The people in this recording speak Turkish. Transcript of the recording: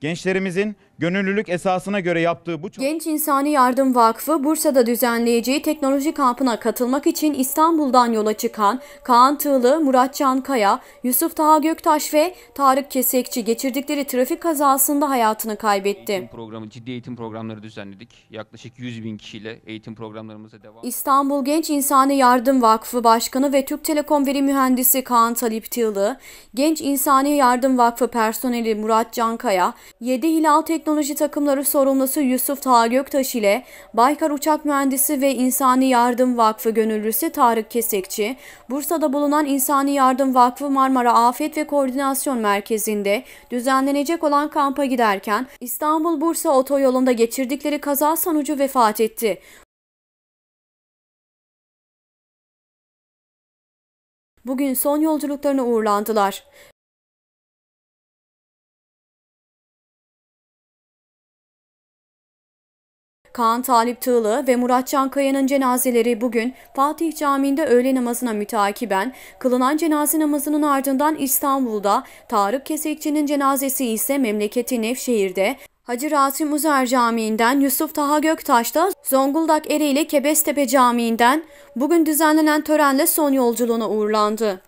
Gençlerimizin gönüllülük esasına göre yaptığı bu... Genç İnsani Yardım Vakfı Bursa'da düzenleyeceği teknoloji kampına katılmak için İstanbul'dan yola çıkan Kaan Tığlı, Murat Can Kaya, Yusuf Taha Göktaş ve Tarık Kesekçi geçirdikleri trafik kazasında hayatını kaybetti. Eğitim programı, ciddi eğitim programları düzenledik. Yaklaşık 100 bin kişiyle eğitim programlarımıza devam... İstanbul Genç İnsani Yardım Vakfı Başkanı ve Türk Telekom Veri Mühendisi Kaan Talip Tığlı, Genç İnsani Yardım Vakfı personeli Murat Can Kaya, 7 Hilal Teknoloji Takımları sorumlusu Yusuf Taha Göktaş ile Baykar Uçak Mühendisi ve İnsani Yardım Vakfı gönüllüsü Tarık Kesekçi, Bursa'da bulunan İnsani Yardım Vakfı Marmara Afet ve Koordinasyon Merkezi'nde düzenlenecek olan kampa giderken İstanbul-Bursa otoyolunda geçirdikleri kaza sonucu vefat etti. Bugün son yolculuklarına uğurlandılar. Kaan Talip Tığlı ve Murat Çankaya'nın cenazeleri bugün Fatih Camii'nde öğle namazına mütakiben kılınan cenaze namazının ardından İstanbul'da, Tarık Kesekçi'nin cenazesi ise memleketi Nevşehir'de, Hacı Rasim Uzer Camii'nden Yusuf Taha Göktaş'ta, Zonguldak Ereğli Kebestepe Camii'nden bugün düzenlenen törenle son yolculuğuna uğurlandı.